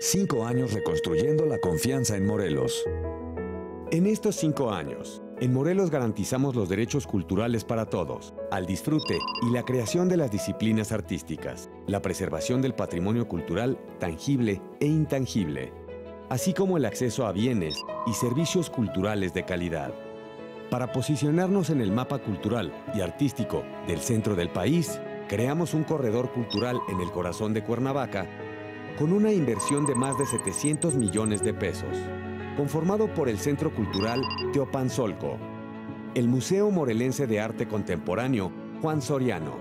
Cinco años reconstruyendo la confianza en Morelos. En estos cinco años, en Morelos garantizamos los derechos culturales para todos, al disfrute y la creación de las disciplinas artísticas, la preservación del patrimonio cultural tangible e intangible, así como el acceso a bienes y servicios culturales de calidad. Para posicionarnos en el mapa cultural y artístico del centro del país, creamos un corredor cultural en el corazón de Cuernavaca con una inversión de más de 700 millones de pesos, conformado por el Centro Cultural Teopanzolco, el Museo Morelense de Arte Contemporáneo Juan Soriano,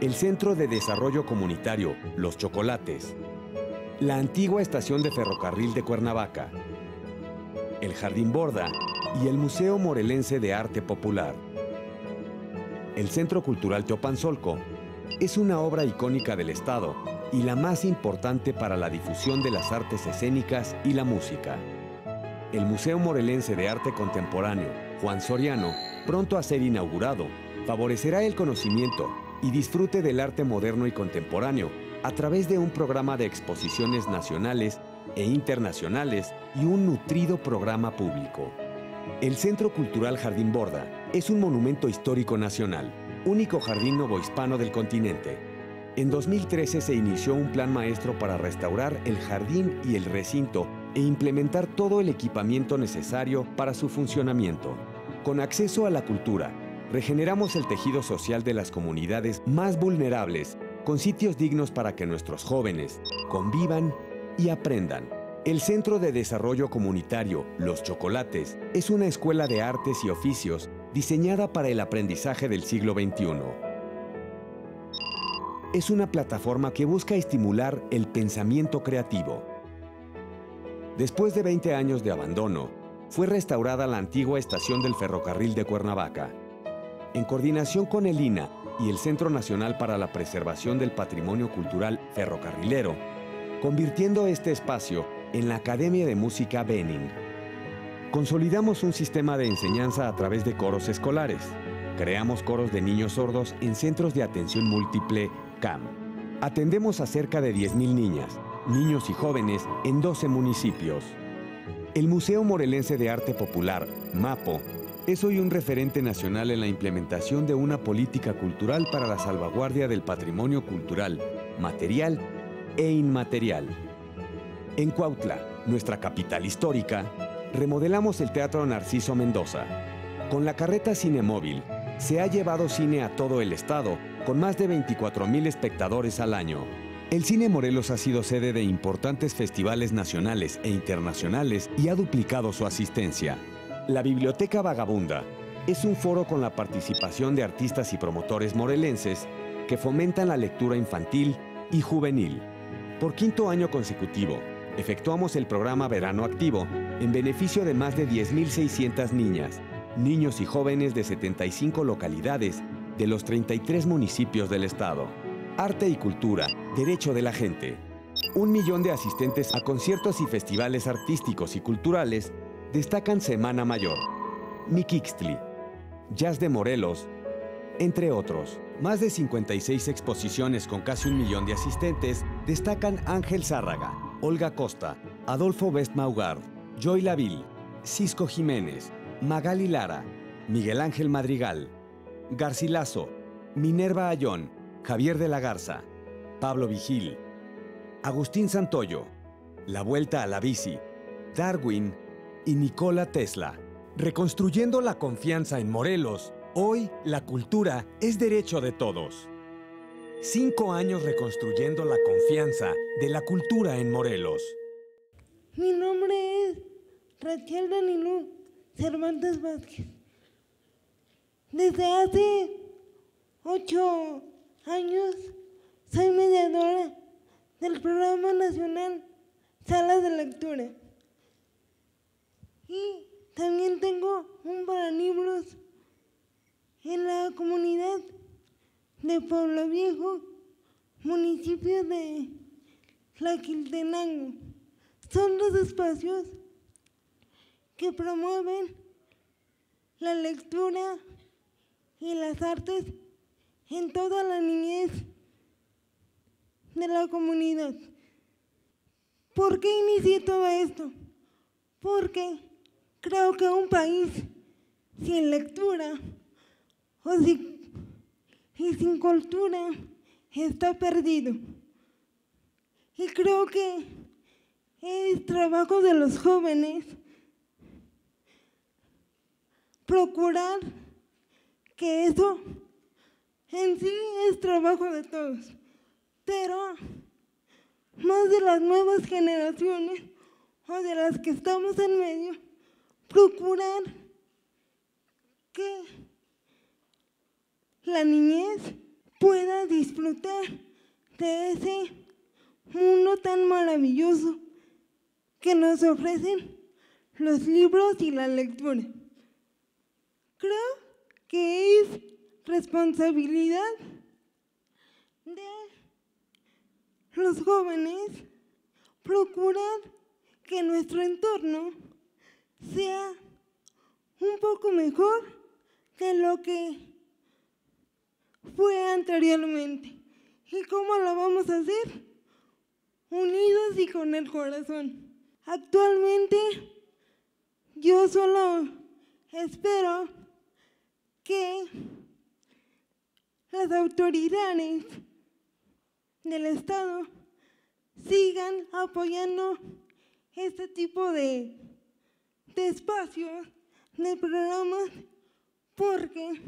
el Centro de Desarrollo Comunitario Los Chocolates, la antigua estación de ferrocarril de Cuernavaca, el Jardín Borda y el Museo Morelense de Arte Popular. El Centro Cultural Teopanzolco es una obra icónica del Estado y la más importante para la difusión de las artes escénicas y la música. El Museo Morelense de Arte Contemporáneo, Juan Soriano, pronto a ser inaugurado, favorecerá el conocimiento y disfrute del arte moderno y contemporáneo a través de un programa de exposiciones nacionales e internacionales y un nutrido programa público. El Centro Cultural Jardín Borda es un monumento histórico nacional, único jardín novohispano del continente en 2013 se inició un plan maestro para restaurar el jardín y el recinto e implementar todo el equipamiento necesario para su funcionamiento. Con acceso a la cultura, regeneramos el tejido social de las comunidades más vulnerables, con sitios dignos para que nuestros jóvenes convivan y aprendan. El Centro de Desarrollo Comunitario Los Chocolates es una escuela de artes y oficios diseñada para el aprendizaje del siglo XXI es una plataforma que busca estimular el pensamiento creativo. Después de 20 años de abandono, fue restaurada la antigua estación del ferrocarril de Cuernavaca. En coordinación con el INA y el Centro Nacional para la Preservación del Patrimonio Cultural Ferrocarrilero, convirtiendo este espacio en la Academia de Música Benin. Consolidamos un sistema de enseñanza a través de coros escolares. Creamos coros de niños sordos en centros de atención múltiple Atendemos a cerca de 10.000 niñas, niños y jóvenes en 12 municipios. El Museo Morelense de Arte Popular, MAPO, es hoy un referente nacional en la implementación de una política cultural para la salvaguardia del patrimonio cultural, material e inmaterial. En Cuautla, nuestra capital histórica, remodelamos el Teatro Narciso Mendoza. Con la carreta Cinemóvil, se ha llevado cine a todo el estado con más de 24.000 espectadores al año. El cine Morelos ha sido sede de importantes festivales nacionales e internacionales y ha duplicado su asistencia. La Biblioteca Vagabunda es un foro con la participación de artistas y promotores morelenses que fomentan la lectura infantil y juvenil. Por quinto año consecutivo, efectuamos el programa Verano Activo en beneficio de más de 10.600 niñas, niños y jóvenes de 75 localidades de los 33 municipios del estado. Arte y cultura, derecho de la gente. Un millón de asistentes a conciertos y festivales artísticos y culturales destacan Semana Mayor, Miquixtli, Jazz de Morelos, entre otros. Más de 56 exposiciones con casi un millón de asistentes destacan Ángel Sárraga, Olga Costa, Adolfo Best-Maugard, Joy Laville, Cisco Jiménez, Magali Lara, Miguel Ángel Madrigal, Garcilaso, Minerva Ayón, Javier de la Garza, Pablo Vigil, Agustín Santoyo, La Vuelta a la Bici, Darwin y Nikola Tesla. Reconstruyendo la confianza en Morelos, hoy la cultura es derecho de todos. Cinco años reconstruyendo la confianza de la cultura en Morelos. Mi nombre es Raquel Danilú Cervantes Vázquez. Desde hace ocho años soy mediadora del programa nacional Salas de Lectura. Y también tengo un paralibros en la comunidad de Pueblo Viejo, municipio de La Quiltenango. Son los espacios que promueven la lectura, y las artes en toda la niñez de la comunidad. ¿Por qué inicié todo esto? Porque creo que un país sin lectura o sin, y sin cultura está perdido. Y creo que es trabajo de los jóvenes procurar que eso en sí es trabajo de todos, pero más de las nuevas generaciones o de las que estamos en medio, procurar que la niñez pueda disfrutar de ese mundo tan maravilloso que nos ofrecen los libros y la lectura. Creo que es responsabilidad de los jóvenes procurar que nuestro entorno sea un poco mejor que lo que fue anteriormente. ¿Y cómo lo vamos a hacer? Unidos y con el corazón. Actualmente yo solo espero que las autoridades del Estado sigan apoyando este tipo de, de espacios, de programas, porque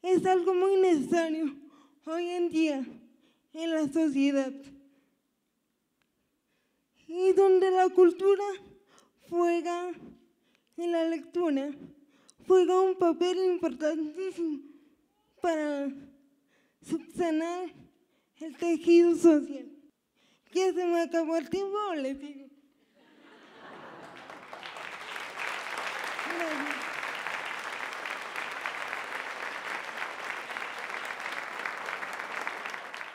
es algo muy necesario hoy en día en la sociedad y donde la cultura juega en la lectura juega un papel importantísimo para subsanar el tejido social. ¿Ya se me acabó el tiempo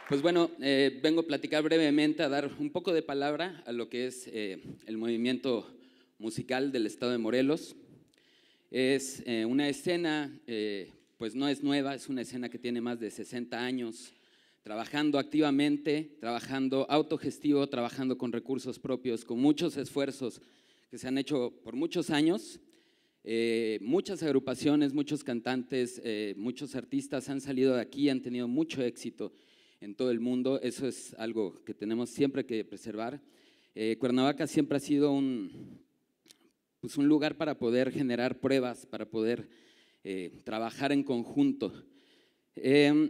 Pues bueno, eh, vengo a platicar brevemente, a dar un poco de palabra a lo que es eh, el movimiento musical del Estado de Morelos. Es eh, una escena, eh, pues no es nueva, es una escena que tiene más de 60 años, trabajando activamente, trabajando autogestivo, trabajando con recursos propios, con muchos esfuerzos que se han hecho por muchos años. Eh, muchas agrupaciones, muchos cantantes, muchos artistas han salido de aquí, han tenido mucho éxito en todo el mundo. Eso es algo que tenemos siempre que preservar. Cuernavaca siempre ha sido un, pues un lugar para poder generar pruebas, para poder eh, trabajar en conjunto. Em,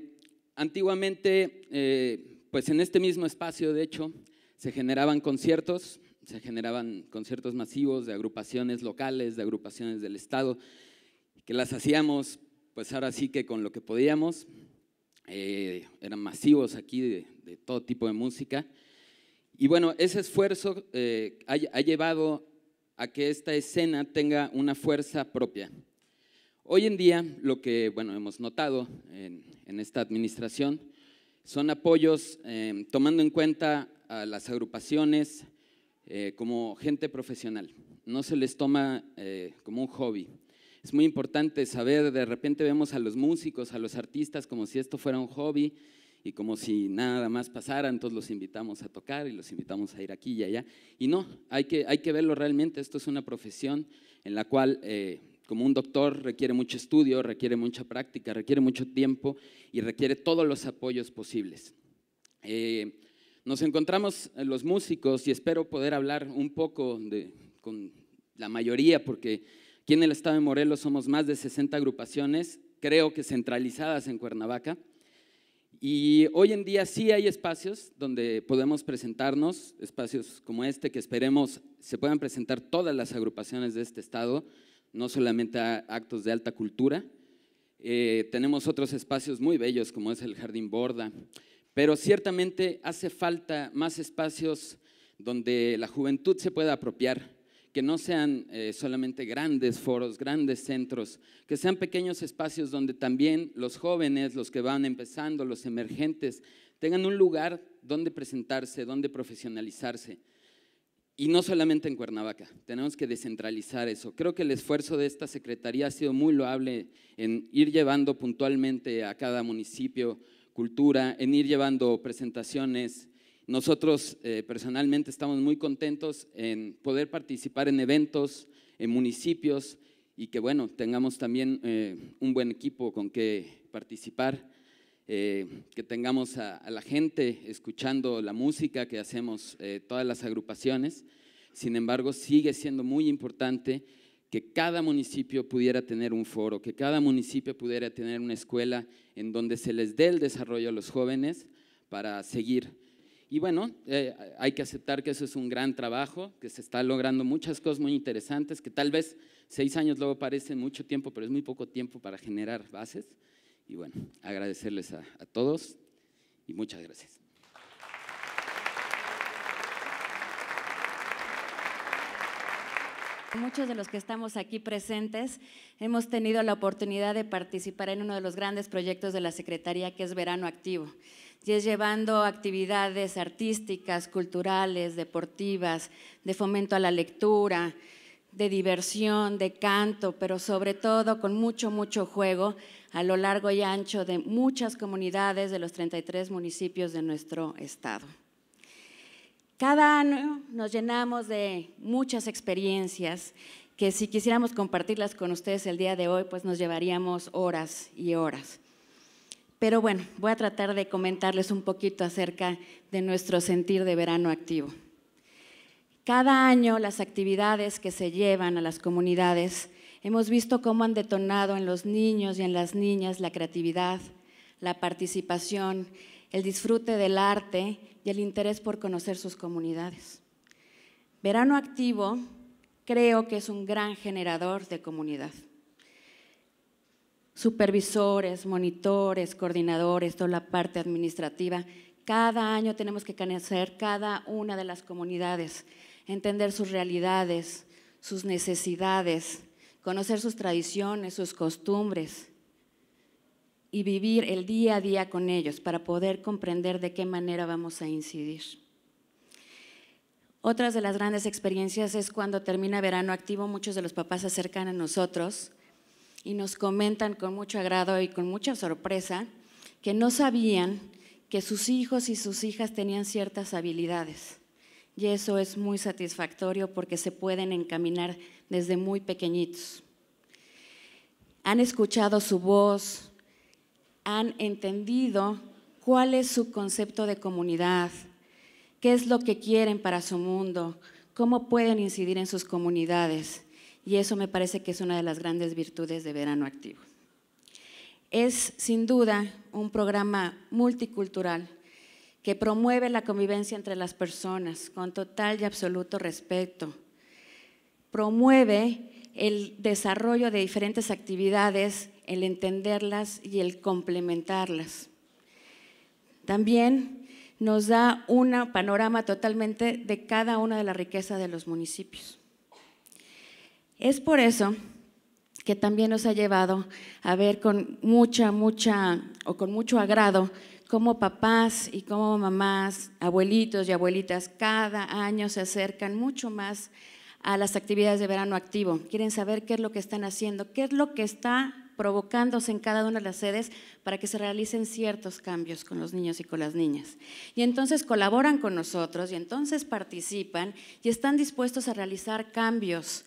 antiguamente, eh, pues en este mismo espacio, de hecho, se generaban conciertos, se generaban conciertos masivos de agrupaciones locales, de agrupaciones del Estado, que las hacíamos, pues ahora sí que con lo que podíamos. Eh, eran masivos aquí de, todo tipo de música. Y bueno, ese esfuerzo ha, ha llevado a que esta escena tenga una fuerza propia. Hoy en día, lo que bueno, hemos notado en, esta administración son apoyos em, tomando en cuenta a las agrupaciones eh, como gente profesional. No se les toma eh, como un hobby. Es muy importante saber, de repente vemos a los músicos, a los artistas como si esto fuera un hobby y como si nada más pasara, entonces los invitamos a tocar y los invitamos a ir aquí y allá. Y no, hay que, hay que verlo realmente, esto es una profesión en la cual, eh, como un doctor, requiere mucho estudio, requiere mucha práctica, requiere mucho tiempo y requiere todos los apoyos posibles. Eh, nos encontramos eh, los músicos y espero poder hablar un poco de, con la mayoría, porque aquí en el estado de Morelos somos más de 60 agrupaciones, creo que centralizadas en Cuernavaca. Y hoy en día sí hay espacios donde podemos presentarnos, espacios como este que esperemos se puedan presentar todas las agrupaciones de este estado, no solamente actos de alta cultura. Eh, tenemos otros espacios muy bellos como es el Jardín Borda, pero ciertamente hace falta más espacios donde la juventud se pueda apropiar que no sean eh, solamente grandes foros, grandes centros, que sean pequeños espacios donde también los jóvenes, los que van empezando, los emergentes, tengan un lugar donde presentarse, donde profesionalizarse. Y no solamente en Cuernavaca, tenemos que descentralizar eso. Creo que el esfuerzo de esta Secretaría ha sido muy loable en ir llevando puntualmente a cada municipio cultura, en ir llevando presentaciones, nosotros eh, personalmente estamos muy contentos en poder participar en eventos, en municipios y que bueno, tengamos también eh, un buen equipo con que participar, eh, que tengamos a, a, la gente escuchando la música que hacemos todas las agrupaciones. Sin embargo, sigue siendo muy importante que cada municipio pudiera tener un foro, que cada municipio pudiera tener una escuela en donde se les dé el desarrollo a los jóvenes para seguir y bueno, eh, hay que aceptar que eso es un gran trabajo, que se está logrando muchas cosas muy interesantes, que tal vez seis años luego parecen mucho tiempo, pero es muy poco tiempo para generar bases. Y bueno, agradecerles a todos y muchas gracias. Muchos de los que estamos aquí presentes hemos tenido la oportunidad de participar en uno de los grandes proyectos de la Secretaría, que es Verano Activo y es llevando actividades artísticas, culturales, deportivas, de fomento a la lectura, de diversión, de canto, pero sobre todo con mucho, mucho juego a lo largo y ancho de muchas comunidades de los 33 municipios de nuestro estado. Cada año nos llenamos de muchas experiencias que si quisiéramos compartirlas con ustedes el día de hoy, pues nos llevaríamos horas y horas. Pero bueno, voy a tratar de comentarles un poquito acerca de nuestro sentir de verano activo. Cada año las actividades que se llevan a las comunidades, hemos visto cómo han detonado en los niños y en las niñas la creatividad, la participación, el disfrute del arte y el interés por conocer sus comunidades. Verano activo creo que es un gran generador de comunidad supervisores, monitores, coordinadores, toda la parte administrativa. Cada año tenemos que conocer cada una de las comunidades, entender sus realidades, sus necesidades, conocer sus tradiciones, sus costumbres y vivir el día a día con ellos para poder comprender de qué manera vamos a incidir. Otras de las grandes experiencias es cuando termina verano activo, muchos de los papás se acercan a nosotros y nos comentan con mucho agrado y con mucha sorpresa que no sabían que sus hijos y sus hijas tenían ciertas habilidades. Y eso es muy satisfactorio porque se pueden encaminar desde muy pequeñitos. Han escuchado su voz, han entendido cuál es su concepto de comunidad, qué es lo que quieren para su mundo, cómo pueden incidir en sus comunidades y eso me parece que es una de las grandes virtudes de Verano Activo. Es sin duda un programa multicultural que promueve la convivencia entre las personas con total y absoluto respeto. Promueve el desarrollo de diferentes actividades, el entenderlas y el complementarlas. También nos da un panorama totalmente de cada una de las riquezas de los municipios. Es por eso que también nos ha llevado a ver con mucha, mucha o con mucho agrado cómo papás y cómo mamás, abuelitos y abuelitas cada año se acercan mucho más a las actividades de verano activo. Quieren saber qué es lo que están haciendo, qué es lo que está provocándose en cada una de las sedes para que se realicen ciertos cambios con los niños y con las niñas. Y entonces colaboran con nosotros y entonces participan y están dispuestos a realizar cambios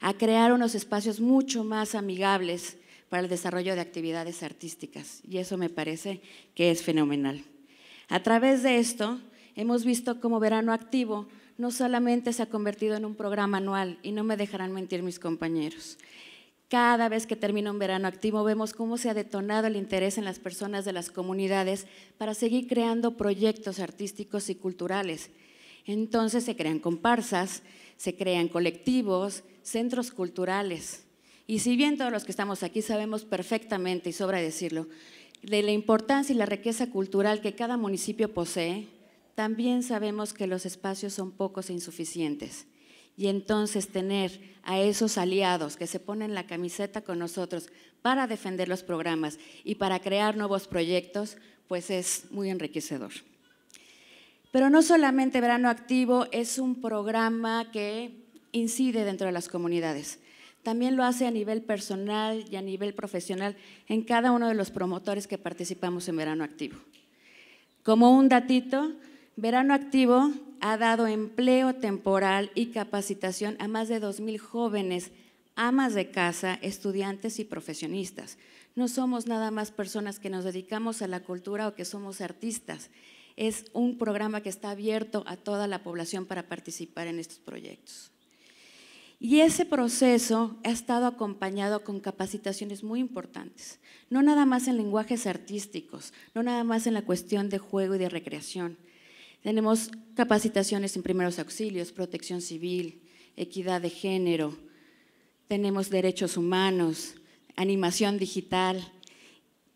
a crear unos espacios mucho más amigables para el desarrollo de actividades artísticas. Y eso me parece que es fenomenal. A través de esto, hemos visto cómo Verano Activo no solamente se ha convertido en un programa anual, y no me dejarán mentir mis compañeros. Cada vez que termina un verano activo vemos cómo se ha detonado el interés en las personas de las comunidades para seguir creando proyectos artísticos y culturales entonces se crean comparsas, se crean colectivos, centros culturales. Y si bien todos los que estamos aquí sabemos perfectamente, y sobra decirlo, de la importancia y la riqueza cultural que cada municipio posee, también sabemos que los espacios son pocos e insuficientes. Y entonces tener a esos aliados que se ponen la camiseta con nosotros para defender los programas y para crear nuevos proyectos, pues es muy enriquecedor. Pero no solamente Verano Activo es un programa que incide dentro de las comunidades. También lo hace a nivel personal y a nivel profesional en cada uno de los promotores que participamos en Verano Activo. Como un datito, Verano Activo ha dado empleo temporal y capacitación a más de 2.000 jóvenes, amas de casa, estudiantes y profesionistas. No somos nada más personas que nos dedicamos a la cultura o que somos artistas es un programa que está abierto a toda la población para participar en estos proyectos. Y ese proceso ha estado acompañado con capacitaciones muy importantes, no nada más en lenguajes artísticos, no nada más en la cuestión de juego y de recreación. Tenemos capacitaciones en primeros auxilios, protección civil, equidad de género, tenemos derechos humanos, animación digital,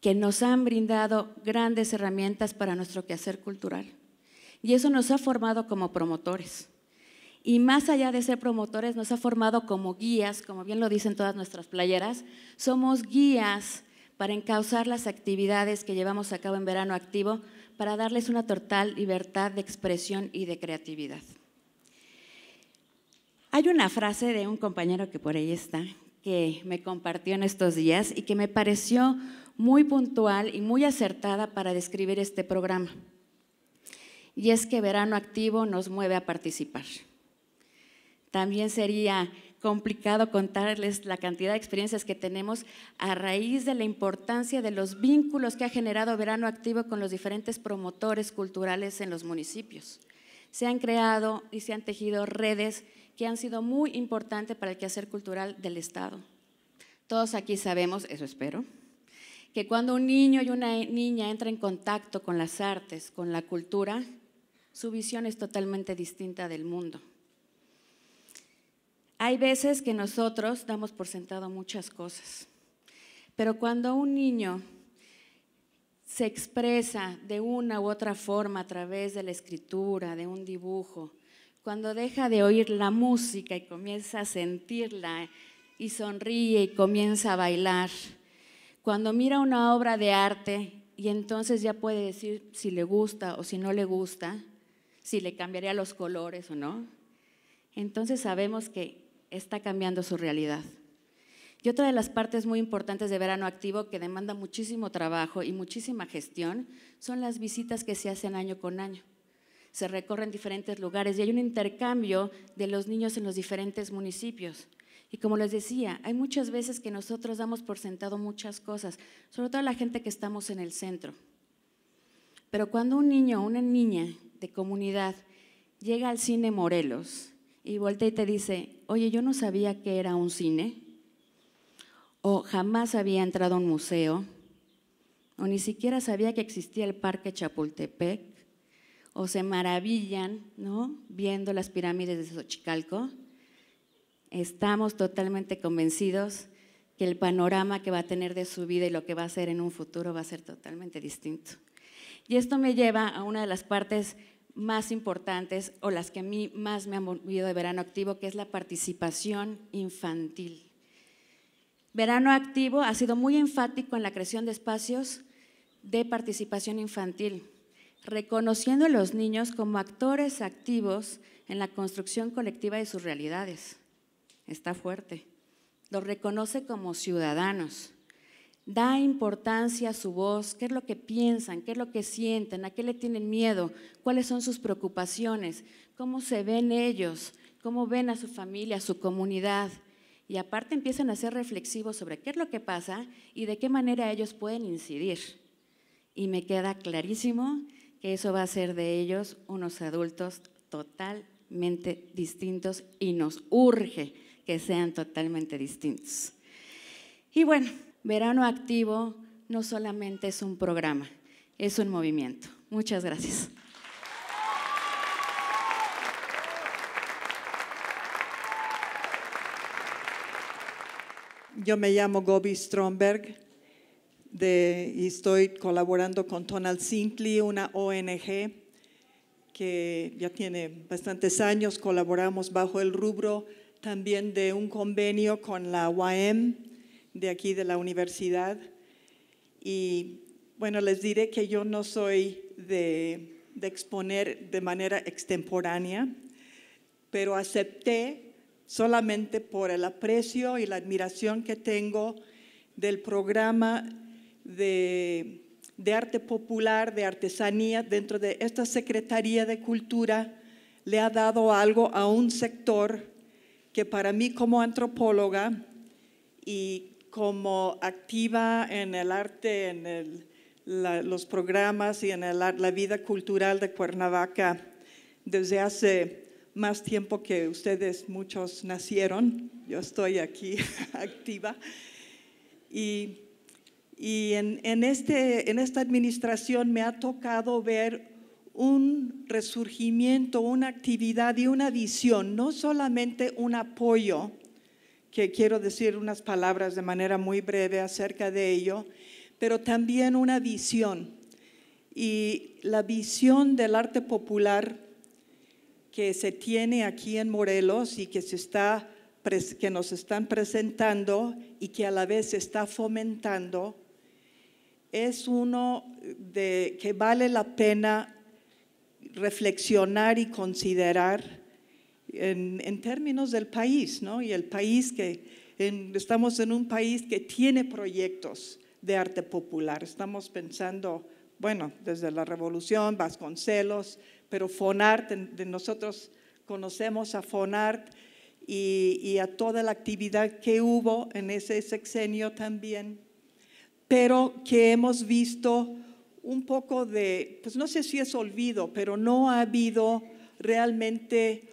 que nos han brindado grandes herramientas para nuestro quehacer cultural. Y eso nos ha formado como promotores. Y más allá de ser promotores, nos ha formado como guías, como bien lo dicen todas nuestras playeras, somos guías para encauzar las actividades que llevamos a cabo en verano activo, para darles una total libertad de expresión y de creatividad. Hay una frase de un compañero que por ahí está, que me compartió en estos días y que me pareció muy puntual y muy acertada para describir este programa. Y es que verano activo nos mueve a participar. También sería complicado contarles la cantidad de experiencias que tenemos a raíz de la importancia de los vínculos que ha generado Verano Activo con los diferentes promotores culturales en los municipios. Se han creado y se han tejido redes que han sido muy importantes para el quehacer cultural del Estado. Todos aquí sabemos, eso espero, que cuando un niño y una niña entra en contacto con las artes, con la cultura, su visión es totalmente distinta del mundo. Hay veces que nosotros damos por sentado muchas cosas, pero cuando un niño se expresa de una u otra forma a través de la escritura, de un dibujo, cuando deja de oír la música y comienza a sentirla y sonríe y comienza a bailar, cuando mira una obra de arte y entonces ya puede decir si le gusta o si no le gusta, si le cambiaría los colores o no, entonces sabemos que está cambiando su realidad. Y otra de las partes muy importantes de verano activo que demanda muchísimo trabajo y muchísima gestión son las visitas que se hacen año con año. Se recorren diferentes lugares y hay un intercambio de los niños en los diferentes municipios. Y como les decía, hay muchas veces que nosotros damos por sentado muchas cosas, sobre todo la gente que estamos en el centro. Pero cuando un niño o una niña de comunidad llega al cine Morelos y voltea y te dice, oye, yo no sabía que era un cine, o jamás había entrado a un museo, o ni siquiera sabía que existía el Parque Chapultepec, o se maravillan, ¿no? Viendo las pirámides de Xochicalco Estamos totalmente convencidos que el panorama que va a tener de su vida y lo que va a ser en un futuro va a ser totalmente distinto. Y esto me lleva a una de las partes más importantes o las que a mí más me han movido de verano activo, que es la participación infantil. Verano activo ha sido muy enfático en la creación de espacios de participación infantil, reconociendo a los niños como actores activos en la construcción colectiva de sus realidades está fuerte, los reconoce como ciudadanos, da importancia a su voz, qué es lo que piensan, qué es lo que sienten, a qué le tienen miedo, cuáles son sus preocupaciones, cómo se ven ellos, cómo ven a su familia, a su comunidad. Y aparte empiezan a ser reflexivos sobre qué es lo que pasa y de qué manera ellos pueden incidir. Y me queda clarísimo que eso va a hacer de ellos unos adultos totalmente distintos y nos urge que sean totalmente distintos. Y bueno, Verano Activo no solamente es un programa, es un movimiento. Muchas gracias. Yo me llamo Gobi Stromberg y estoy colaborando con Tonal Sintli, una ONG que ya tiene bastantes años, colaboramos bajo el rubro también de un convenio con la UAM de aquí de la universidad. Y bueno, les diré que yo no soy de, exponer de manera extemporánea, pero acepté solamente por el aprecio y la admiración que tengo del programa de, de, arte popular, de artesanía, dentro de esta Secretaría de Cultura, le ha dado algo a un sector que para mí como antropóloga y como activa en el arte, en los programas y en la vida cultural de Cuernavaca desde hace más tiempo que ustedes muchos nacieron, yo estoy aquí activa. Y, en, este, en esta administración me ha tocado ver un resurgimiento, una actividad y una visión, no solamente un apoyo, que quiero decir unas palabras de manera muy breve acerca de ello, pero también una visión. Y la visión del arte popular que se tiene aquí en Morelos y que, se está, que nos están presentando y que a la vez se está fomentando, es uno de, que vale la pena reflexionar y considerar en, términos del país, ¿no? Y el país que estamos en un país que tiene proyectos de arte popular. Estamos pensando, bueno, desde la Revolución, Vasconcelos, pero Fonart, de nosotros conocemos a Fonart y a toda la actividad que hubo en ese sexenio también, pero que hemos visto un poco de, pues no sé si es olvido, pero no ha habido realmente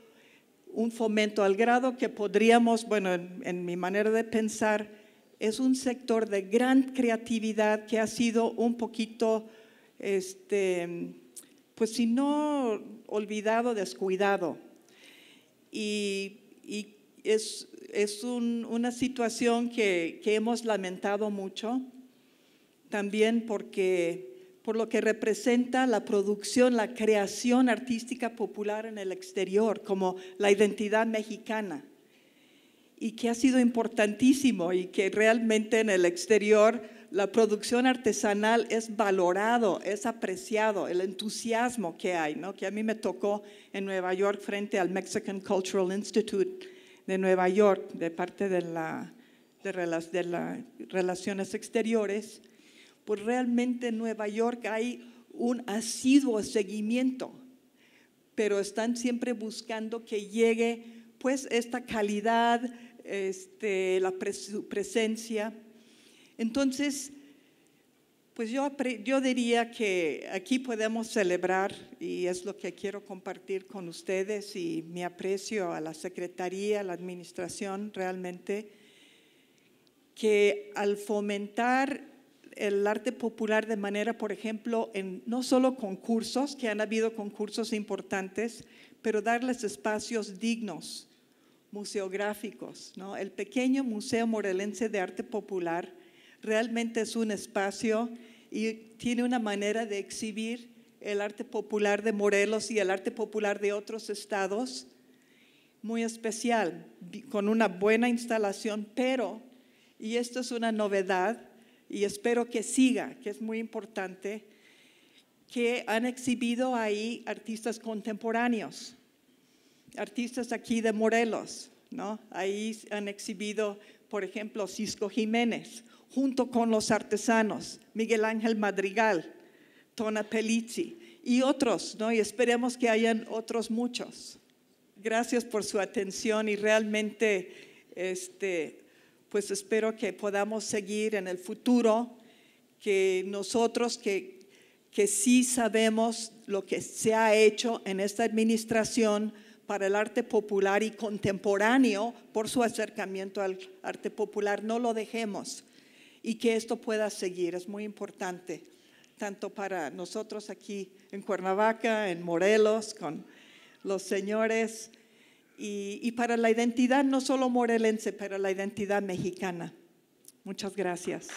un fomento al grado que podríamos, bueno, en, mi manera de pensar, es un sector de gran creatividad que ha sido un poquito, este, pues si no olvidado, descuidado. Y, es, una situación que hemos lamentado mucho, también porque por lo que representa la producción, la creación artística popular en el exterior, como la identidad mexicana, y que ha sido importantísimo y que realmente en el exterior la producción artesanal es valorado, es apreciado, el entusiasmo que hay, que a mí me tocó en Nueva York frente al Mexican Cultural Institute de Nueva York, de parte de, de las Relaciones Exteriores pues realmente en Nueva York hay un asiduo seguimiento, pero están siempre buscando que llegue pues esta calidad, este, la presencia. Entonces, pues yo, yo diría que aquí podemos celebrar y es lo que quiero compartir con ustedes y me aprecio a la Secretaría, a la Administración realmente, que al fomentar el arte popular de manera, por ejemplo, en no solo concursos, que han habido concursos importantes, pero darles espacios dignos, museográficos. ¿no? El pequeño Museo Morelense de Arte Popular realmente es un espacio y tiene una manera de exhibir el arte popular de Morelos y el arte popular de otros estados muy especial, con una buena instalación, pero, y esto es una novedad, y espero que siga, que es muy importante, que han exhibido ahí artistas contemporáneos, artistas aquí de Morelos, ¿no? Ahí han exhibido, por ejemplo, Cisco Jiménez, junto con los artesanos, Miguel Ángel Madrigal, Tona Pelizzi y otros, ¿no? Y esperemos que hayan otros muchos. Gracias por su atención y realmente este, pues espero que podamos seguir en el futuro, que nosotros que, que sí sabemos lo que se ha hecho en esta administración para el arte popular y contemporáneo por su acercamiento al arte popular, no lo dejemos y que esto pueda seguir, es muy importante, tanto para nosotros aquí en Cuernavaca, en Morelos, con los señores y, para la identidad no solo morelense, pero la identidad mexicana. Muchas gracias.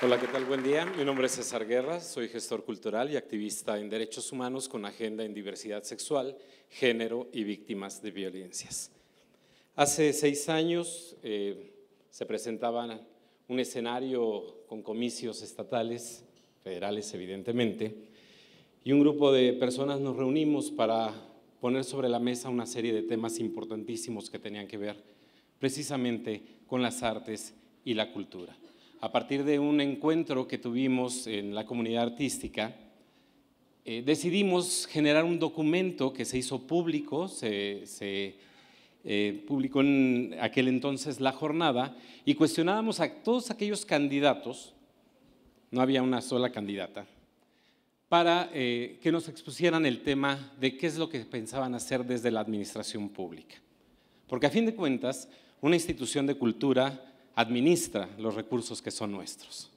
Hola, ¿qué tal? Buen día. Mi nombre es César Guerra, soy gestor cultural y activista en derechos humanos con agenda en diversidad sexual, género y víctimas de violencias. Hace seis años eh, se presentaba un escenario con comicios estatales, federales evidentemente, y un grupo de personas nos reunimos para poner sobre la mesa una serie de temas importantísimos que tenían que ver precisamente con las artes y la cultura. A partir de un encuentro que tuvimos en la comunidad artística, eh, decidimos generar un documento que se hizo público, se, eh, publicó en aquel entonces la jornada, y cuestionábamos a todos aquellos candidatos, no había una sola candidata, para eh, que nos expusieran el tema de qué es lo que pensaban hacer desde la administración pública. Porque a fin de cuentas, una institución de cultura administra los recursos que son nuestros.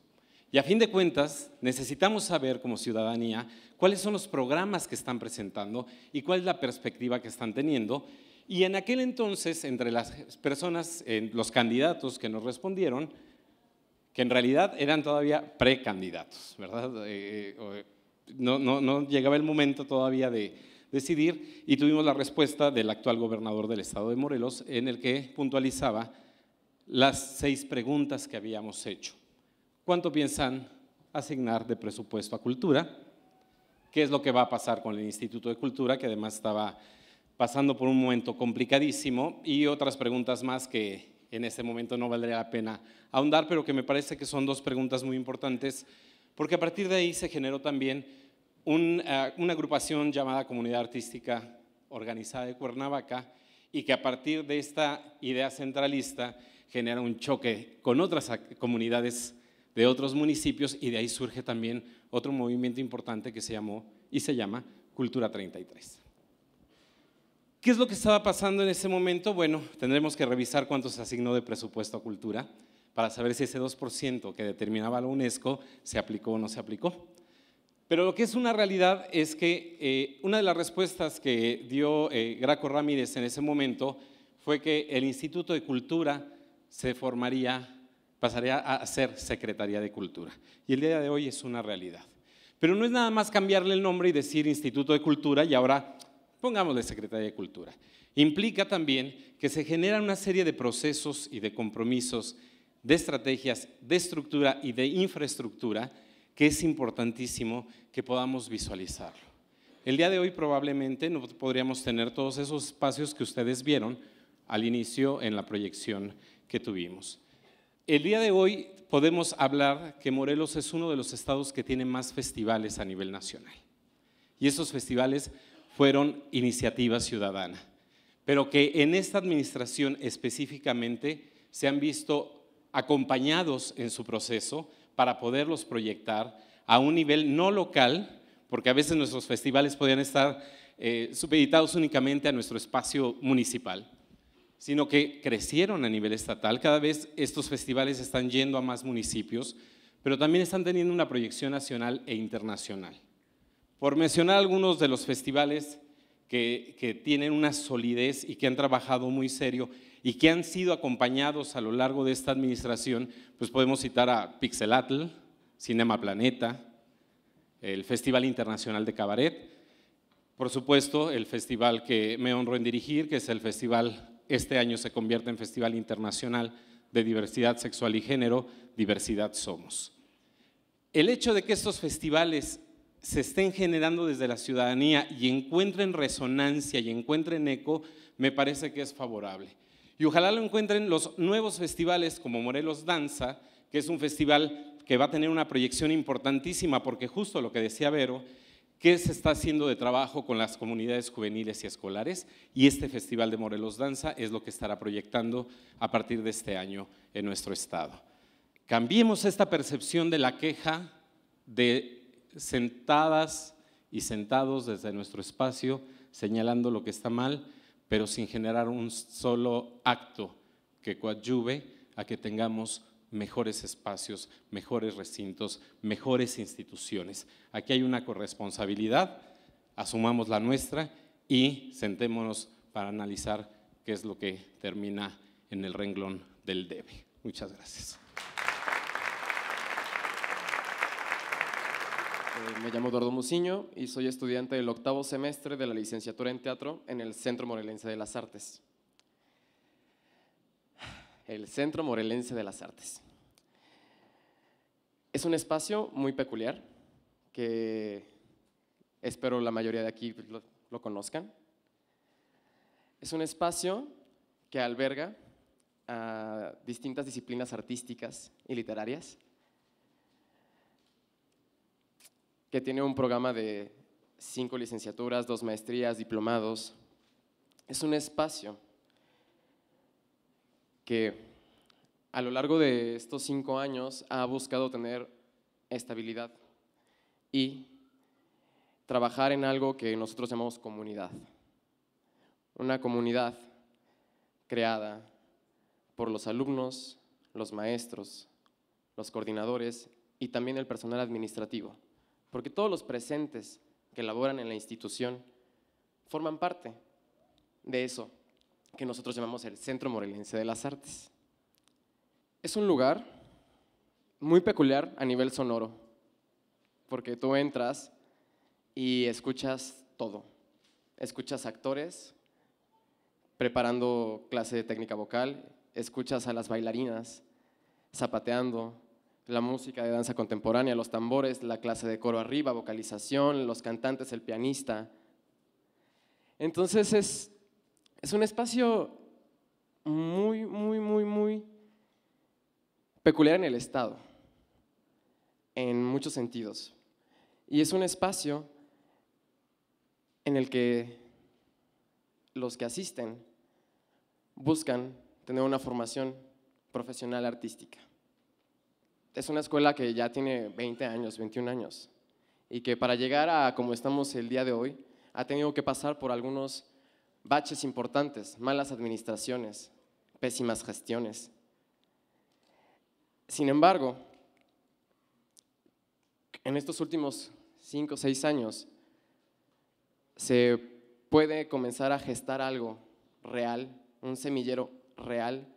Y a fin de cuentas, necesitamos saber como ciudadanía cuáles son los programas que están presentando y cuál es la perspectiva que están teniendo. Y en aquel entonces, entre las personas, eh, los candidatos que nos respondieron, que en realidad eran todavía precandidatos, ¿verdad? Eh, no, llegaba el momento todavía de decidir y tuvimos la respuesta del actual gobernador del estado de Morelos en el que puntualizaba las seis preguntas que habíamos hecho. ¿Cuánto piensan asignar de presupuesto a cultura? ¿Qué es lo que va a pasar con el Instituto de Cultura, que además estaba pasando por un momento complicadísimo? Y otras preguntas más que en este momento no valdría la pena ahondar, pero que me parece que son dos preguntas muy importantes porque a partir de ahí se generó también eh, una agrupación llamada Comunidad Artística Organizada de Cuernavaca y que a partir de esta idea centralista genera un choque con otras comunidades de otros municipios y de ahí surge también otro movimiento importante que se llamó y se llama Cultura 33. ¿Qué es lo que estaba pasando en ese momento? Bueno, tendremos que revisar cuánto se asignó de presupuesto a cultura para saber si ese 2% que determinaba la UNESCO se aplicó o no se aplicó. Pero lo que es una realidad es que eh, una de las respuestas que dio eh, Graco Ramírez en ese momento fue que el Instituto de Cultura se formaría, pasaría a ser Secretaría de Cultura. Y el día de hoy es una realidad. Pero no es nada más cambiarle el nombre y decir Instituto de Cultura y ahora pongámosle Secretaría de Cultura. Implica también que se generan una serie de procesos y de compromisos de estrategias, de estructura y de infraestructura que es importantísimo que podamos visualizarlo. El día de hoy probablemente no podríamos tener todos esos espacios que ustedes vieron al inicio en la proyección que tuvimos. El día de hoy podemos hablar que Morelos es uno de los estados que tiene más festivales a nivel nacional. Y esos festivales fueron iniciativa ciudadana, pero que en esta administración específicamente se han visto acompañados en su proceso para poderlos proyectar a un nivel no local, porque a veces nuestros festivales podían estar eh, supeditados únicamente a nuestro espacio municipal, sino que crecieron a nivel estatal. Cada vez estos festivales están yendo a más municipios, pero también están teniendo una proyección nacional e internacional. Por mencionar algunos de los festivales que, que tienen una solidez y que han trabajado muy serio y que han sido acompañados a lo largo de esta administración, pues podemos citar a Pixelatl, Cinema Planeta, el Festival Internacional de Cabaret, por supuesto, el festival que me honro en dirigir, que es el festival, este año se convierte en Festival Internacional de Diversidad Sexual y Género, Diversidad Somos. El hecho de que estos festivales se estén generando desde la ciudadanía y encuentren resonancia y encuentren eco, me parece que es favorable. Y ojalá lo encuentren los nuevos festivales como Morelos Danza, que es un festival que va a tener una proyección importantísima, porque justo lo que decía Vero, que se está haciendo de trabajo con las comunidades juveniles y escolares y este Festival de Morelos Danza es lo que estará proyectando a partir de este año en nuestro estado. Cambiemos esta percepción de la queja de sentadas y sentados desde nuestro espacio señalando lo que está mal pero sin generar un solo acto que coadyuve a que tengamos mejores espacios, mejores recintos, mejores instituciones. Aquí hay una corresponsabilidad, asumamos la nuestra y sentémonos para analizar qué es lo que termina en el renglón del debe. Muchas gracias. Eh, me llamo Eduardo Muciño y soy estudiante del octavo semestre de la licenciatura en teatro en el Centro Morelense de las Artes. El Centro Morelense de las Artes. Es un espacio muy peculiar que espero la mayoría de aquí lo, lo conozcan. Es un espacio que alberga a distintas disciplinas artísticas y literarias que tiene un programa de cinco licenciaturas, dos maestrías, diplomados. Es un espacio que a lo largo de estos cinco años ha buscado tener estabilidad y trabajar en algo que nosotros llamamos comunidad. Una comunidad creada por los alumnos, los maestros, los coordinadores y también el personal administrativo porque todos los presentes que laboran en la institución forman parte de eso que nosotros llamamos el Centro Morelense de las Artes. Es un lugar muy peculiar a nivel sonoro, porque tú entras y escuchas todo. Escuchas actores preparando clase de técnica vocal, escuchas a las bailarinas zapateando, la música de danza contemporánea, los tambores, la clase de coro arriba, vocalización, los cantantes, el pianista. Entonces es, un espacio muy, muy, muy, muy peculiar en el Estado, en muchos sentidos. Y es un espacio en el que los que asisten buscan tener una formación profesional artística es una escuela que ya tiene 20 años, 21 años, y que para llegar a como estamos el día de hoy, ha tenido que pasar por algunos baches importantes, malas administraciones, pésimas gestiones. Sin embargo, en estos últimos 5 o 6 años, se puede comenzar a gestar algo real, un semillero real,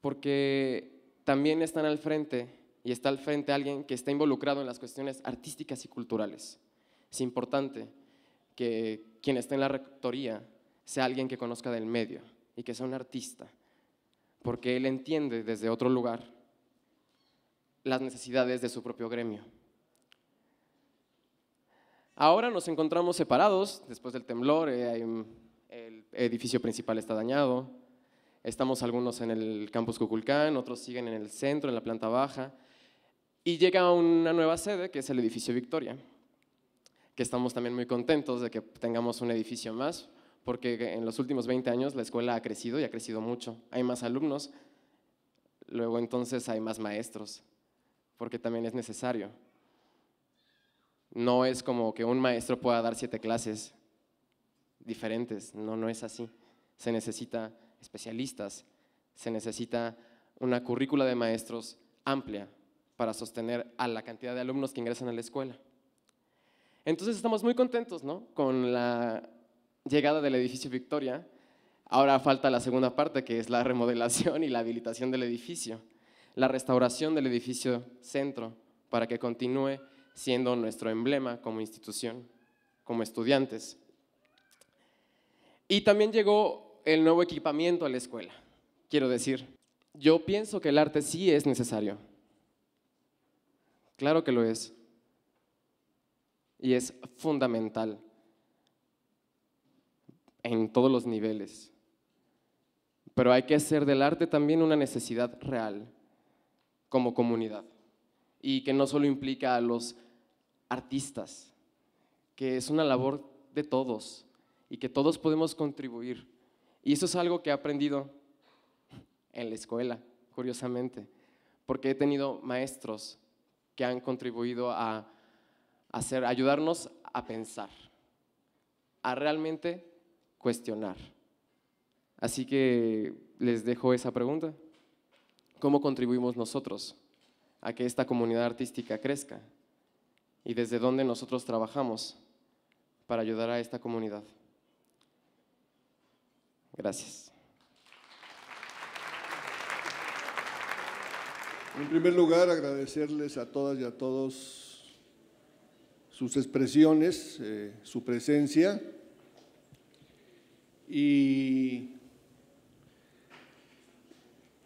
porque también están al frente y está al frente alguien que está involucrado en las cuestiones artísticas y culturales. Es importante que quien esté en la rectoría sea alguien que conozca del medio y que sea un artista, porque él entiende desde otro lugar las necesidades de su propio gremio. Ahora nos encontramos separados, después del temblor, eh, el edificio principal está dañado, Estamos algunos en el campus Cuculcán, otros siguen en el centro, en la planta baja. Y llega una nueva sede, que es el edificio Victoria, que estamos también muy contentos de que tengamos un edificio más, porque en los últimos 20 años la escuela ha crecido y ha crecido mucho. Hay más alumnos, luego entonces hay más maestros, porque también es necesario. No es como que un maestro pueda dar siete clases diferentes, no, no es así. Se necesita especialistas, se necesita una currícula de maestros amplia para sostener a la cantidad de alumnos que ingresan a la escuela. Entonces estamos muy contentos con la llegada del edificio Victoria. Ahora falta la segunda parte, que es la remodelación y la habilitación del edificio, la restauración del edificio centro, para que continúe siendo nuestro emblema como institución, como estudiantes. Y también llegó el nuevo equipamiento a la escuela, quiero decir. Yo pienso que el arte sí es necesario. Claro que lo es. Y es fundamental en todos los niveles. Pero hay que hacer del arte también una necesidad real como comunidad. Y que no solo implica a los artistas, que es una labor de todos y que todos podemos contribuir y eso es algo que he aprendido en la escuela, curiosamente, porque he tenido maestros que han contribuido a hacer, ayudarnos a pensar, a realmente cuestionar. Así que les dejo esa pregunta. ¿Cómo contribuimos nosotros a que esta comunidad artística crezca? ¿Y desde dónde nosotros trabajamos para ayudar a esta comunidad? Gracias. En primer lugar, agradecerles a todas y a todos sus expresiones, eh, su presencia y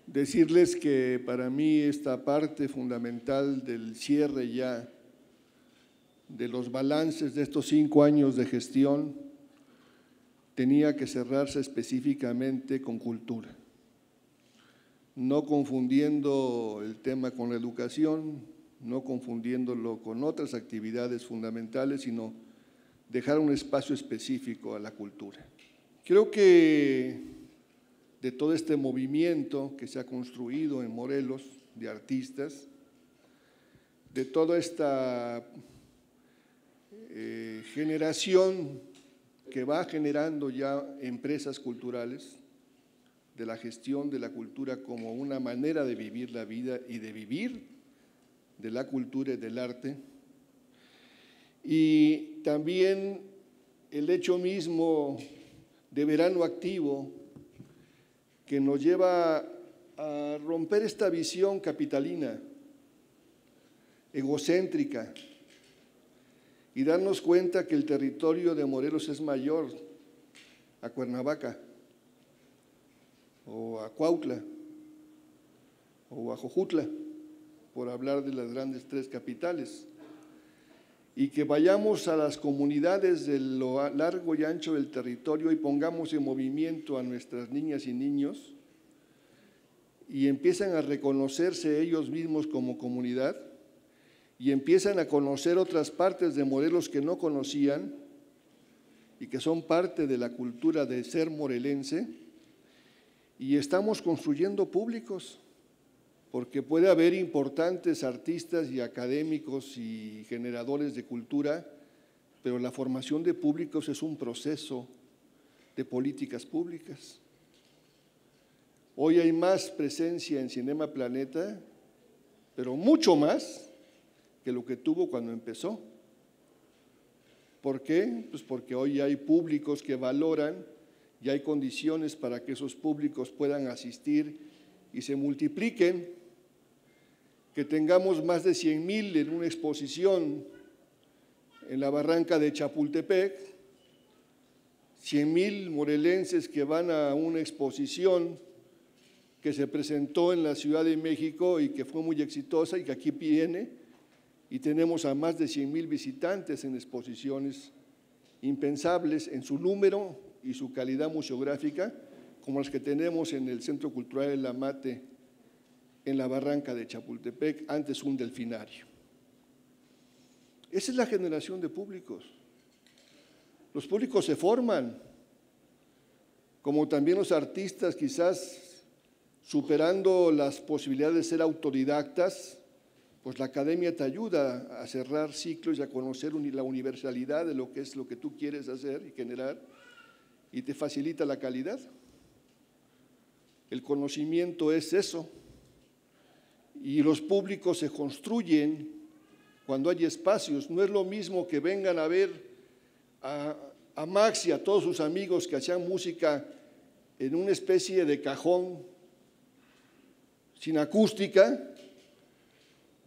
decirles que para mí esta parte fundamental del cierre ya de los balances de estos cinco años de gestión tenía que cerrarse específicamente con cultura, no confundiendo el tema con la educación, no confundiéndolo con otras actividades fundamentales, sino dejar un espacio específico a la cultura. Creo que de todo este movimiento que se ha construido en Morelos de artistas, de toda esta eh, generación que va generando ya empresas culturales, de la gestión de la cultura como una manera de vivir la vida y de vivir de la cultura y del arte. Y también el hecho mismo de verano activo que nos lleva a romper esta visión capitalina, egocéntrica, y darnos cuenta que el territorio de Morelos es mayor a Cuernavaca o a Cuautla o a Jojutla, por hablar de las grandes tres capitales, y que vayamos a las comunidades de lo largo y ancho del territorio y pongamos en movimiento a nuestras niñas y niños y empiezan a reconocerse ellos mismos como comunidad y empiezan a conocer otras partes de modelos que no conocían y que son parte de la cultura de ser morelense, y estamos construyendo públicos, porque puede haber importantes artistas y académicos y generadores de cultura, pero la formación de públicos es un proceso de políticas públicas. Hoy hay más presencia en Cinema Planeta, pero mucho más que lo que tuvo cuando empezó. ¿Por qué? Pues porque hoy hay públicos que valoran y hay condiciones para que esos públicos puedan asistir y se multipliquen, que tengamos más de 100 mil en una exposición en la barranca de Chapultepec, 100 mil morelenses que van a una exposición que se presentó en la Ciudad de México y que fue muy exitosa y que aquí viene, y tenemos a más de 100.000 visitantes en exposiciones impensables en su número y su calidad museográfica, como las que tenemos en el Centro Cultural de la Mate, en la Barranca de Chapultepec, antes un delfinario. Esa es la generación de públicos. Los públicos se forman, como también los artistas quizás superando las posibilidades de ser autodidactas, pues la academia te ayuda a cerrar ciclos y a conocer la universalidad de lo que es lo que tú quieres hacer y generar y te facilita la calidad. El conocimiento es eso. Y los públicos se construyen cuando hay espacios. No es lo mismo que vengan a ver a, a Max y a todos sus amigos que hacían música en una especie de cajón sin acústica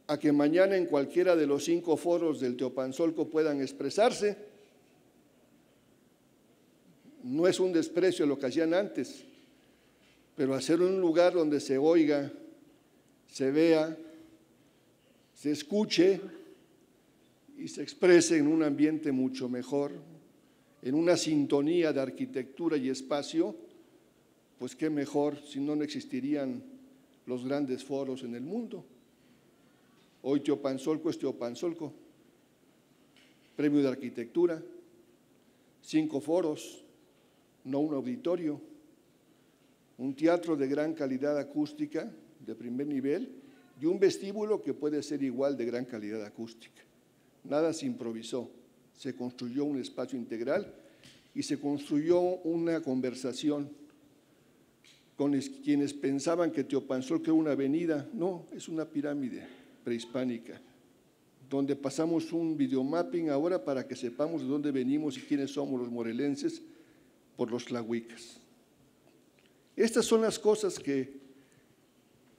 a que mañana en cualquiera de los cinco foros del Teopanzolco puedan expresarse. No es un desprecio a lo que hacían antes, pero hacer un lugar donde se oiga, se vea, se escuche y se exprese en un ambiente mucho mejor, en una sintonía de arquitectura y espacio, pues qué mejor si no, no existirían los grandes foros en el mundo es Teopanzolco, premio de arquitectura, cinco foros, no un auditorio, un teatro de gran calidad acústica, de primer nivel, y un vestíbulo que puede ser igual de gran calidad acústica. Nada se improvisó, se construyó un espacio integral y se construyó una conversación con quienes pensaban que Teopanzolco era una avenida. No, es una pirámide prehispánica, donde pasamos un videomapping ahora para que sepamos de dónde venimos y quiénes somos los morelenses por los tlahuicas. Estas son las cosas que,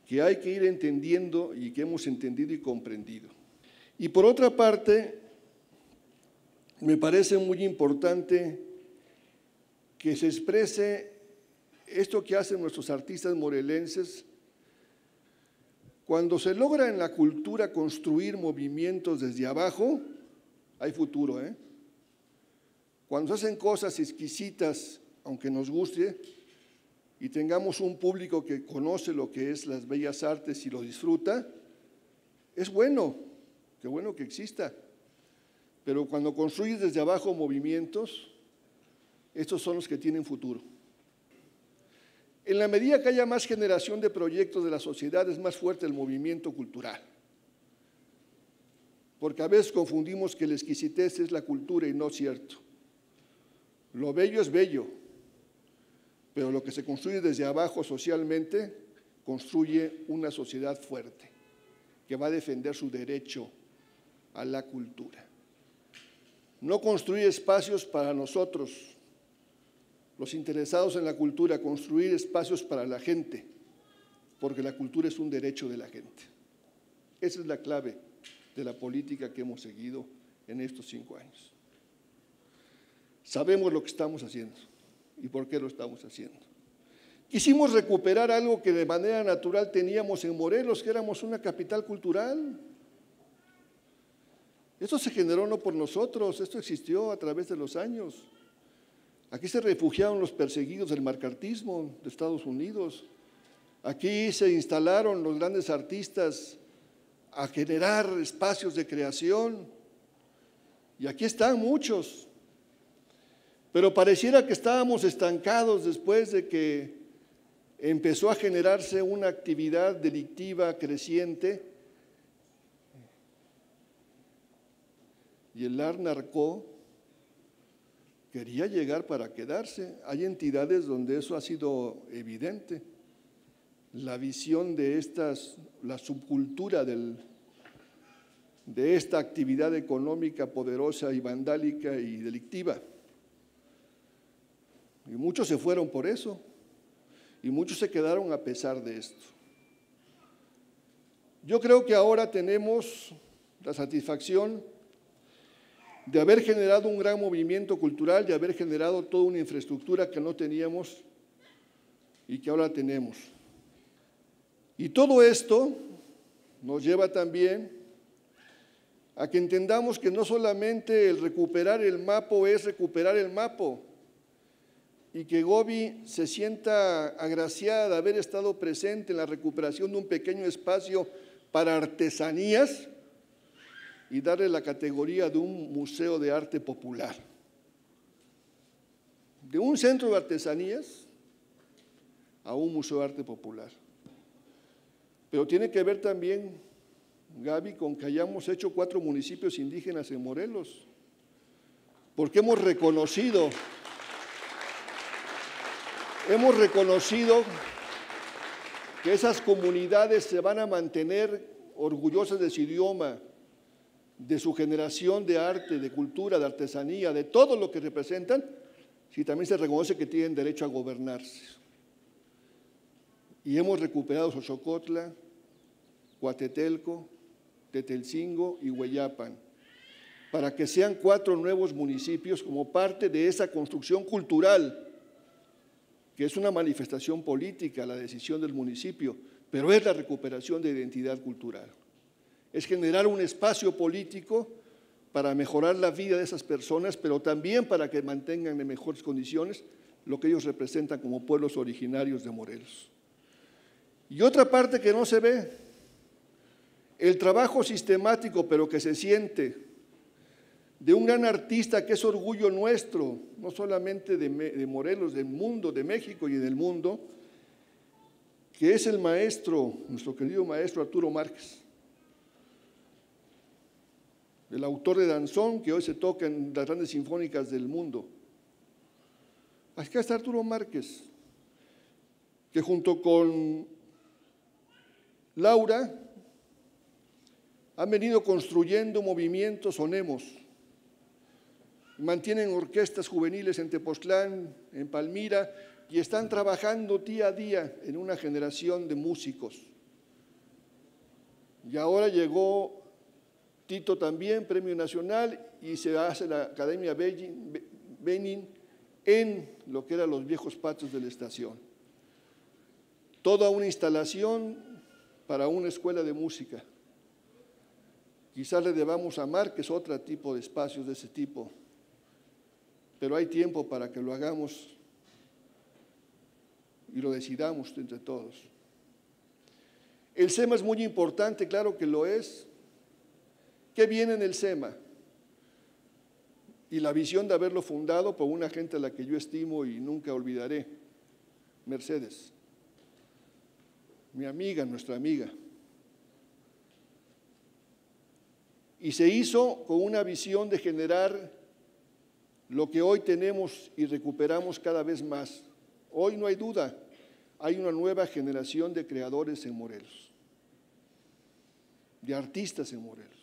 que hay que ir entendiendo y que hemos entendido y comprendido. Y por otra parte, me parece muy importante que se exprese esto que hacen nuestros artistas morelenses cuando se logra en la cultura construir movimientos desde abajo, hay futuro. ¿eh? Cuando se hacen cosas exquisitas, aunque nos guste, y tengamos un público que conoce lo que es las bellas artes y lo disfruta, es bueno, qué bueno que exista. Pero cuando construyes desde abajo movimientos, estos son los que tienen futuro. En la medida que haya más generación de proyectos de la sociedad, es más fuerte el movimiento cultural. Porque a veces confundimos que la exquisitez es la cultura y no es cierto. Lo bello es bello, pero lo que se construye desde abajo socialmente construye una sociedad fuerte que va a defender su derecho a la cultura. No construye espacios para nosotros, los interesados en la cultura, construir espacios para la gente, porque la cultura es un derecho de la gente. Esa es la clave de la política que hemos seguido en estos cinco años. Sabemos lo que estamos haciendo y por qué lo estamos haciendo. Quisimos recuperar algo que de manera natural teníamos en Morelos, que éramos una capital cultural. Eso se generó no por nosotros, esto existió a través de los años. Aquí se refugiaron los perseguidos del marcartismo de Estados Unidos. Aquí se instalaron los grandes artistas a generar espacios de creación. Y aquí están muchos. Pero pareciera que estábamos estancados después de que empezó a generarse una actividad delictiva creciente. Y el narcó quería llegar para quedarse. Hay entidades donde eso ha sido evidente. La visión de estas, la subcultura del, de esta actividad económica poderosa y vandálica y delictiva. Y muchos se fueron por eso. Y muchos se quedaron a pesar de esto. Yo creo que ahora tenemos la satisfacción de haber generado un gran movimiento cultural, de haber generado toda una infraestructura que no teníamos y que ahora tenemos. Y todo esto nos lleva también a que entendamos que no solamente el recuperar el mapo es recuperar el mapo, y que Gobi se sienta agraciada de haber estado presente en la recuperación de un pequeño espacio para artesanías, y darle la categoría de un museo de arte popular. De un centro de artesanías a un museo de arte popular. Pero tiene que ver también, Gaby, con que hayamos hecho cuatro municipios indígenas en Morelos, porque hemos reconocido, hemos reconocido que esas comunidades se van a mantener orgullosas de su idioma, de su generación de arte, de cultura, de artesanía, de todo lo que representan, si también se reconoce que tienen derecho a gobernarse. Y hemos recuperado Xochocotla, Huatetelco, Tetelcingo y Hueyapan, para que sean cuatro nuevos municipios como parte de esa construcción cultural, que es una manifestación política, la decisión del municipio, pero es la recuperación de identidad cultural es generar un espacio político para mejorar la vida de esas personas, pero también para que mantengan en mejores condiciones lo que ellos representan como pueblos originarios de Morelos. Y otra parte que no se ve, el trabajo sistemático, pero que se siente, de un gran artista que es orgullo nuestro, no solamente de, Morelos, del mundo, de México y del mundo, que es el maestro, nuestro querido maestro Arturo Márquez el autor de Danzón, que hoy se toca en las grandes sinfónicas del mundo. que está Arturo Márquez, que junto con Laura han venido construyendo movimientos sonemos. Mantienen orquestas juveniles en Tepoztlán, en Palmira, y están trabajando día a día en una generación de músicos. Y ahora llegó Tito también, Premio Nacional, y se hace la Academia Benin en lo que eran los viejos patios de la estación. Toda una instalación para una escuela de música. Quizás le debamos a es otro tipo de espacios de ese tipo, pero hay tiempo para que lo hagamos y lo decidamos entre todos. El SEMA es muy importante, claro que lo es, ¿Qué viene en el SEMA? Y la visión de haberlo fundado por una gente a la que yo estimo y nunca olvidaré, Mercedes, mi amiga, nuestra amiga. Y se hizo con una visión de generar lo que hoy tenemos y recuperamos cada vez más. Hoy no hay duda, hay una nueva generación de creadores en Morelos, de artistas en Morelos.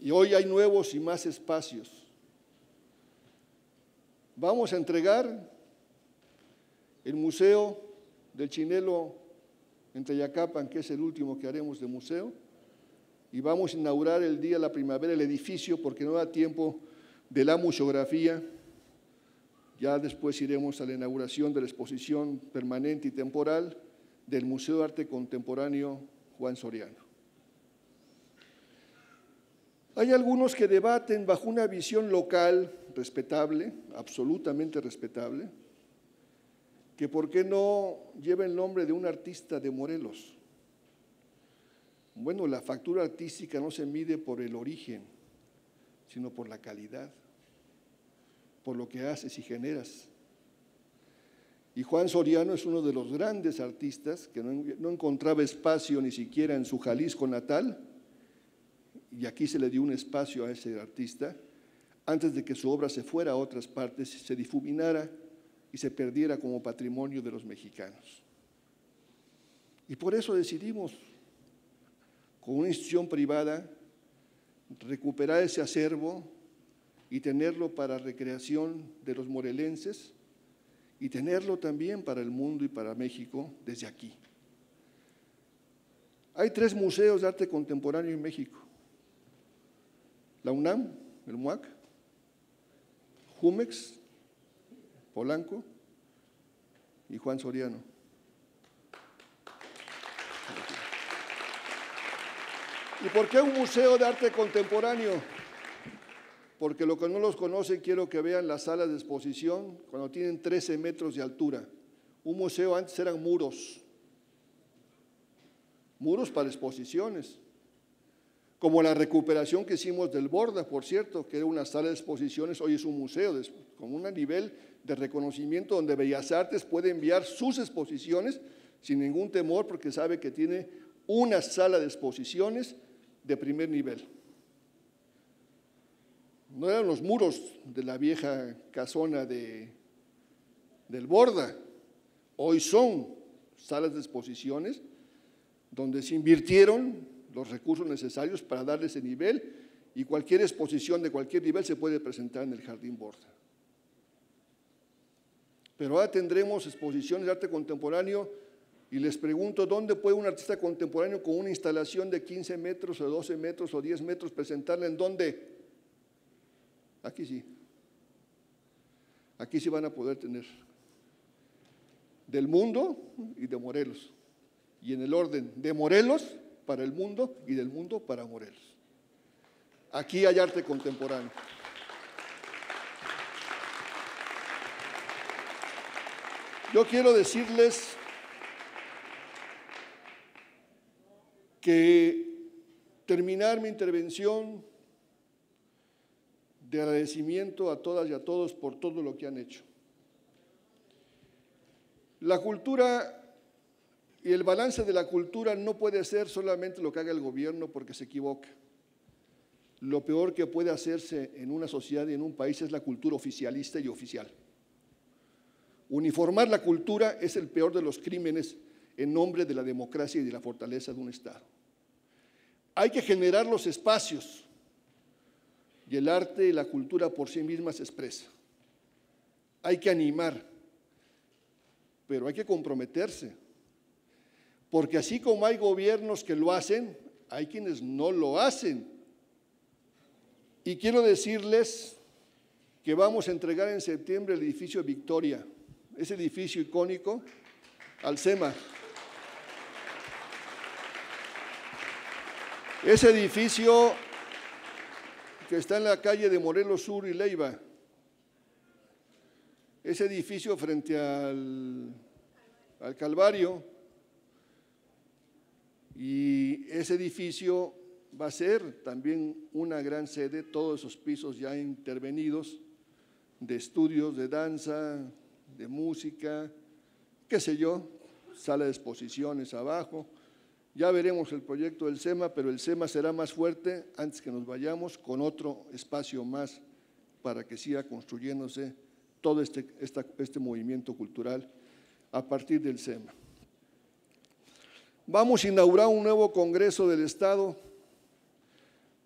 Y hoy hay nuevos y más espacios. Vamos a entregar el Museo del Chinelo en Tayacapan, que es el último que haremos de museo, y vamos a inaugurar el día de la primavera el edificio porque no da tiempo de la museografía. Ya después iremos a la inauguración de la exposición permanente y temporal del Museo de Arte Contemporáneo Juan Soriano. Hay algunos que debaten bajo una visión local respetable, absolutamente respetable, que por qué no lleva el nombre de un artista de Morelos. Bueno, la factura artística no se mide por el origen, sino por la calidad, por lo que haces y generas. Y Juan Soriano es uno de los grandes artistas que no, no encontraba espacio ni siquiera en su Jalisco natal y aquí se le dio un espacio a ese artista, antes de que su obra se fuera a otras partes, se difuminara y se perdiera como patrimonio de los mexicanos. Y por eso decidimos, con una institución privada, recuperar ese acervo y tenerlo para recreación de los morelenses y tenerlo también para el mundo y para México desde aquí. Hay tres museos de arte contemporáneo en México la UNAM, el MUAC, Jumex, Polanco y Juan Soriano. ¿Y por qué un museo de arte contemporáneo? Porque lo que no los conoce, quiero que vean las salas de exposición cuando tienen 13 metros de altura. Un museo antes eran muros, muros para exposiciones como la recuperación que hicimos del Borda, por cierto, que era una sala de exposiciones, hoy es un museo, con un nivel de reconocimiento donde Bellas Artes puede enviar sus exposiciones sin ningún temor porque sabe que tiene una sala de exposiciones de primer nivel. No eran los muros de la vieja casona de, del Borda, hoy son salas de exposiciones donde se invirtieron los recursos necesarios para darle ese nivel y cualquier exposición de cualquier nivel se puede presentar en el jardín Borda. Pero ahora tendremos exposiciones de arte contemporáneo y les pregunto, ¿dónde puede un artista contemporáneo con una instalación de 15 metros o 12 metros o 10 metros presentarla? ¿En dónde? Aquí sí. Aquí sí van a poder tener. Del mundo y de Morelos. Y en el orden de Morelos para el mundo y del mundo para Morelos. Aquí hay arte contemporáneo. Yo quiero decirles que terminar mi intervención de agradecimiento a todas y a todos por todo lo que han hecho. La cultura y el balance de la cultura no puede ser solamente lo que haga el gobierno porque se equivoca. Lo peor que puede hacerse en una sociedad y en un país es la cultura oficialista y oficial. Uniformar la cultura es el peor de los crímenes en nombre de la democracia y de la fortaleza de un Estado. Hay que generar los espacios y el arte y la cultura por sí mismas se expresa. Hay que animar, pero hay que comprometerse porque así como hay gobiernos que lo hacen, hay quienes no lo hacen. Y quiero decirles que vamos a entregar en septiembre el edificio Victoria, ese edificio icónico, al SEMA. Ese edificio que está en la calle de Morelos Sur y Leiva, ese edificio frente al, al Calvario, y ese edificio va a ser también una gran sede, todos esos pisos ya intervenidos, de estudios de danza, de música, qué sé yo, sala de exposiciones abajo. Ya veremos el proyecto del SEMA, pero el SEMA será más fuerte antes que nos vayamos con otro espacio más para que siga construyéndose todo este, este movimiento cultural a partir del SEMA. Vamos a inaugurar un nuevo Congreso del Estado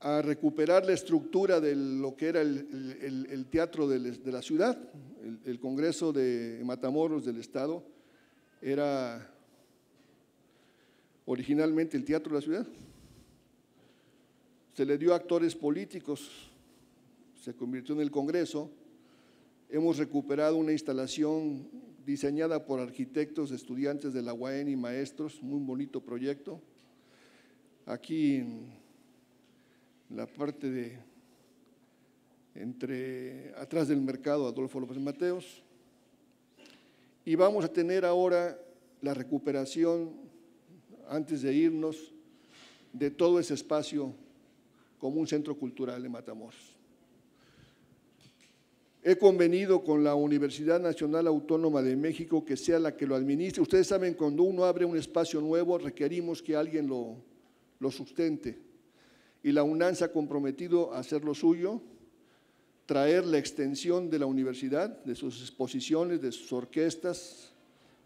a recuperar la estructura de lo que era el, teatro de la ciudad, el, Congreso de Matamoros del Estado, era originalmente el teatro de la ciudad. Se le dio a actores políticos, se convirtió en el Congreso, hemos recuperado una instalación diseñada por arquitectos, estudiantes de la UAN y maestros, muy bonito proyecto. Aquí en la parte de, entre, atrás del mercado Adolfo López Mateos. Y vamos a tener ahora la recuperación, antes de irnos, de todo ese espacio como un centro cultural de Matamoros. He convenido con la Universidad Nacional Autónoma de México que sea la que lo administre. Ustedes saben, cuando uno abre un espacio nuevo, requerimos que alguien lo, sustente. Y la UNAM se ha comprometido a hacer lo suyo, traer la extensión de la universidad, de sus exposiciones, de sus orquestas,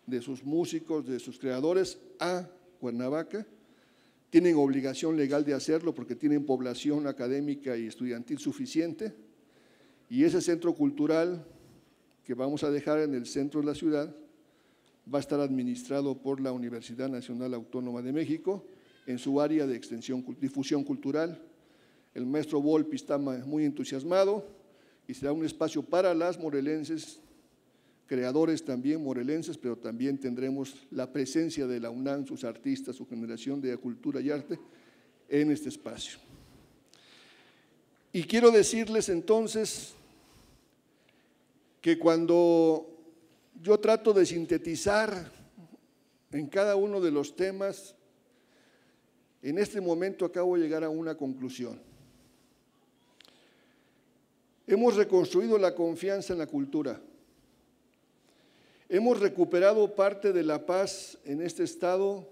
de sus músicos, de sus creadores a Cuernavaca. Tienen obligación legal de hacerlo porque tienen población académica y estudiantil suficiente y ese centro cultural que vamos a dejar en el centro de la ciudad va a estar administrado por la Universidad Nacional Autónoma de México en su área de extensión, difusión cultural. El maestro Volpi está muy entusiasmado y será un espacio para las morelenses, creadores también morelenses, pero también tendremos la presencia de la UNAM, sus artistas, su generación de cultura y arte en este espacio. Y quiero decirles entonces cuando yo trato de sintetizar en cada uno de los temas, en este momento acabo de llegar a una conclusión. Hemos reconstruido la confianza en la cultura. Hemos recuperado parte de la paz en este estado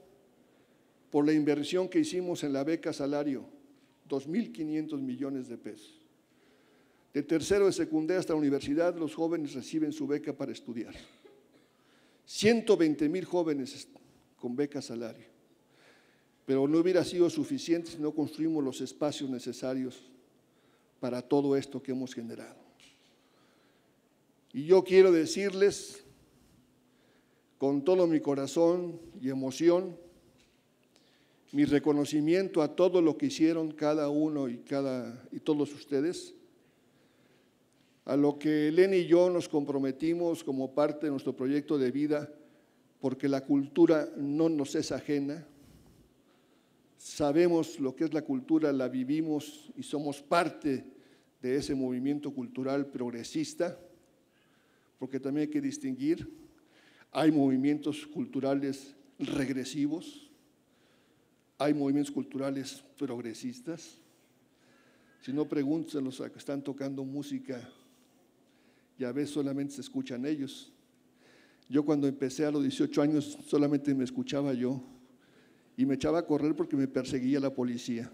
por la inversión que hicimos en la beca salario, 2.500 millones de pesos. De tercero de secundaria hasta la universidad, los jóvenes reciben su beca para estudiar. 120 mil jóvenes con beca salario. Pero no hubiera sido suficiente si no construimos los espacios necesarios para todo esto que hemos generado. Y yo quiero decirles con todo mi corazón y emoción mi reconocimiento a todo lo que hicieron cada uno y cada y todos ustedes a lo que Elena y yo nos comprometimos como parte de nuestro proyecto de vida, porque la cultura no nos es ajena. Sabemos lo que es la cultura, la vivimos y somos parte de ese movimiento cultural progresista, porque también hay que distinguir, hay movimientos culturales regresivos, hay movimientos culturales progresistas. Si no, preguntan a que están tocando música y a veces solamente se escuchan ellos. Yo cuando empecé a los 18 años solamente me escuchaba yo y me echaba a correr porque me perseguía la policía.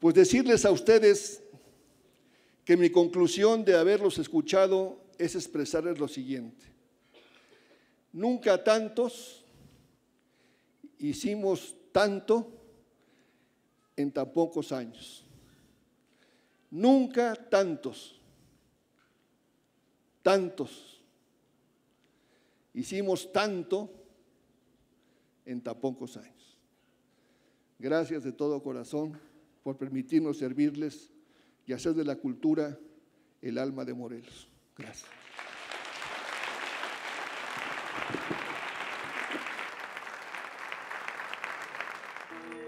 Pues decirles a ustedes que mi conclusión de haberlos escuchado es expresarles lo siguiente. Nunca tantos hicimos tanto en tan pocos años. Nunca tantos tantos. Hicimos tanto en tan pocos años. Gracias de todo corazón por permitirnos servirles y hacer de la cultura el alma de Morelos. Gracias.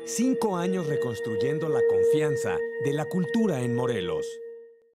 Cinco años reconstruyendo la confianza de la cultura en Morelos.